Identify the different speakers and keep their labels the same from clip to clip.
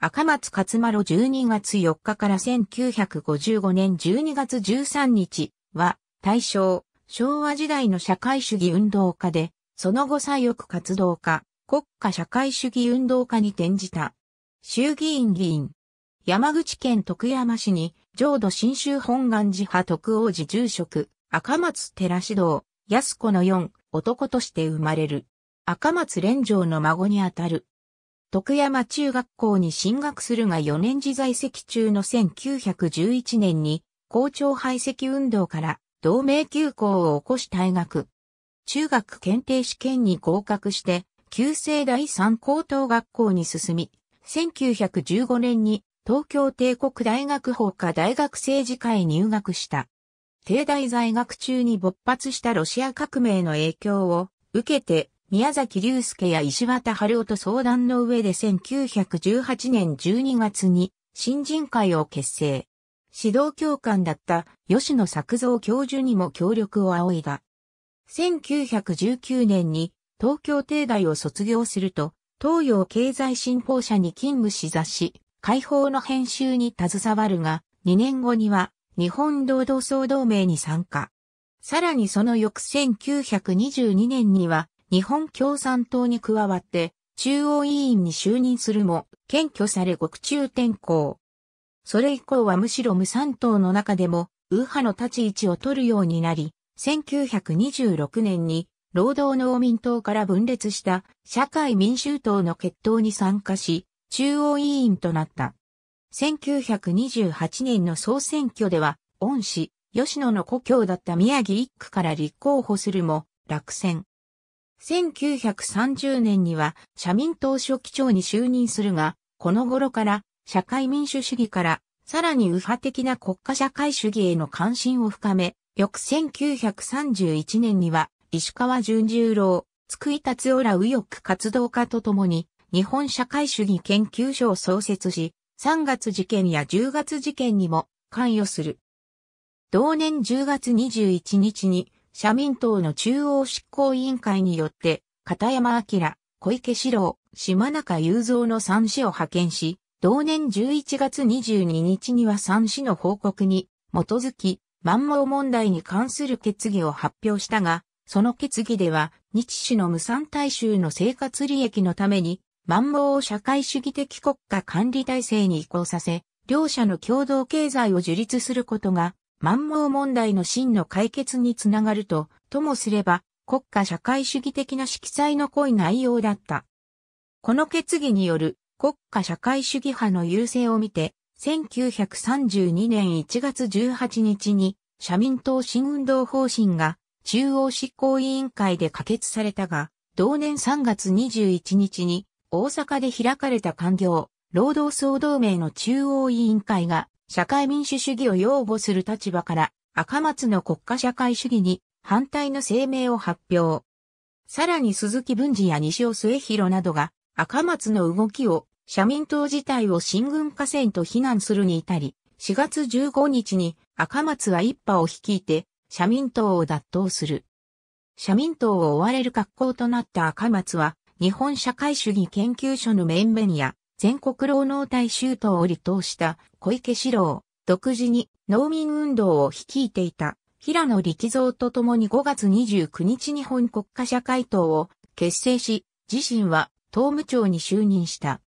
Speaker 1: 赤松勝丸12月4日から1955年12月13日は、大正、昭和時代の社会主義運動家で、その後左翼活動家、国家社会主義運動家に転じた。衆議院議員。山口県徳山市に、浄土新州本願寺派徳王寺住職、赤松寺指導、安子の四、男として生まれる。赤松連城の孫にあたる。徳山中学校に進学するが4年時在籍中の1911年に校長排斥運動から同盟休校を起こし退学。中学検定試験に合格して、旧制第三高等学校に進み、1915年に東京帝国大学法科大学政治科へ入学した。帝大在学中に勃発したロシア革命の影響を受けて宮崎隆介や石渡春夫と相談の上で1918年12月に新人会を結成。指導教官だった吉野作造教授にも協力を仰いだ。1919年に東京帝大を卒業すると、東洋経済新報社に勤務し雑誌、解放の編集に携わるが、2年後には日本労働総同盟に参加。さらにその翌1922年には日本共産党に加わって中央委員に就任するも、検挙され獄中転校。それ以降はむしろ無産党の中でも右派の立ち位置を取るようになり、1926年に労働農民党から分裂した社会民衆党の決闘に参加し、中央委員となった。1928年の総選挙では、恩師、吉野の故郷だった宮城一区から立候補するも、落選。1930年には社民党書記長に就任するが、この頃から社会民主主義からさらに右派的な国家社会主義への関心を深め、翌1931年には石川淳十郎、津井達夫ら右翼活動家と共に日本社会主義研究所を創設し、3月事件や10月事件にも関与する。同年10月21日に社民党の中央執行委員会によって、片山明、小池志郎、島中雄三の三氏を派遣し、同年11月22日には三氏の報告に基づき、満蒙問題に関する決議を発表したが、その決議では、日市の無産大衆の生活利益のために、満蒙を社会主義的国家管理体制に移行させ、両者の共同経済を樹立することが満盲問題の真の解決につながると、ともすれば、国家社会主義的な色彩の濃い内容だった。この決議による国家社会主義派の優勢を見て、1932年1月18日に社民党新運動方針が中央執行委員会で可決されたが、同年3月21日に大阪で開かれた官業労働総同盟の中央委員会が社会民主主義を擁護する立場から赤松の国家社会主義に反対の声明を発表。さらに鈴木文治や西尾末広などが赤松の動きを社民党自体を新軍河川と非難するに至り、4月15日に赤松は一派を率いて社民党を脱党する。社民党を追われる格好となった赤松は日本社会主義研究所の面々や全国労農大衆党を離党した小池志郎、独自に農民運動を率いていた平野力蔵と共に5月29日日本国家社会党を結成し、自身は党務長に就任した。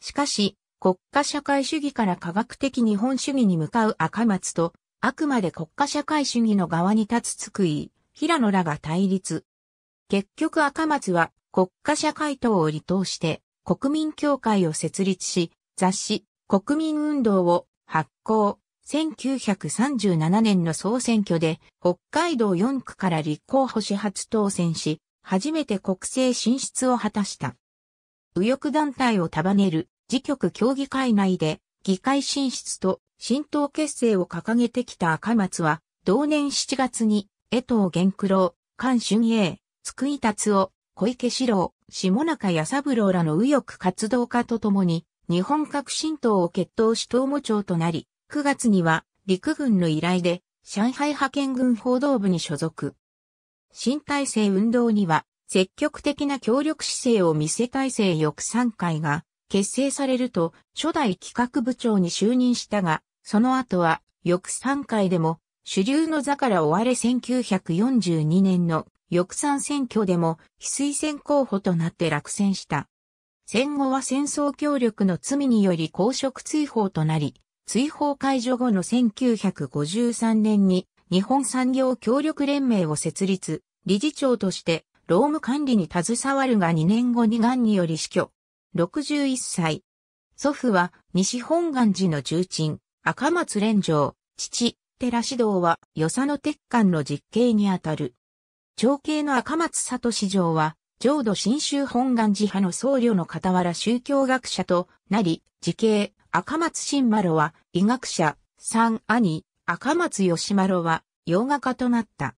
Speaker 1: しかし、国家社会主義から科学的日本主義に向かう赤松と、あくまで国家社会主義の側に立つつくい、平野らが対立。結局赤松は国家社会党を離党して、国民協会を設立し、雑誌、国民運動を発行。1937年の総選挙で北海道4区から立候補し初当選し、初めて国政進出を果たした。右翼団体を束ねる自局協議会内で議会進出と新党結成を掲げてきた赤松は、同年7月に江藤玄九郎、菅春英、津久井達夫、小池志郎、下中矢三郎らの右翼活動家と共に、日本革新党を決闘し党務長となり、9月には陸軍の依頼で、上海派遣軍報道部に所属。新体制運動には、積極的な協力姿勢を見せ体制翼三会が結成されると、初代企画部長に就任したが、その後は、翼三会でも、主流の座から追われ1942年の翌参選挙でも非推薦候補となって落選した。戦後は戦争協力の罪により公職追放となり、追放解除後の1953年に日本産業協力連盟を設立、理事長として労務管理に携わるが2年後に癌により死去。61歳。祖父は西本願寺の重鎮、赤松連城、父、寺指導は与謝野鉄管の実刑にあたる。長兄の赤松里市場は、浄土真宗本願寺派の僧侶の傍ら宗教学者となり、時系、赤松新丸は医学者、三兄、赤松義丸は洋画家となった。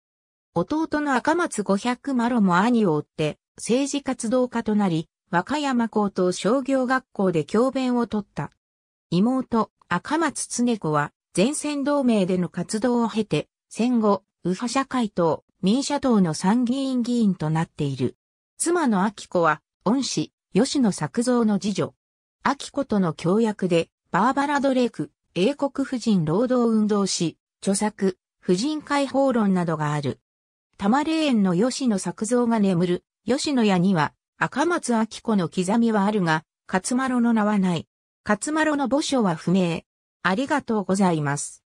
Speaker 1: 弟の赤松五百丸も兄を追って政治活動家となり、和歌山高等商業学校で教鞭を取った。妹、赤松常子は前線同盟での活動を経て、戦後、右派社会党、民社党の参議院議員となっている。妻の秋子は、恩師、吉野作造の次女。秋子との協約で、バーバラ・ドレイク、英国婦人労働運動士、著作、婦人解放論などがある。玉霊園の吉野作造が眠る、吉野家には、赤松明子の刻みはあるが、勝丸の名はない。勝丸の墓所は不明。ありがとうございます。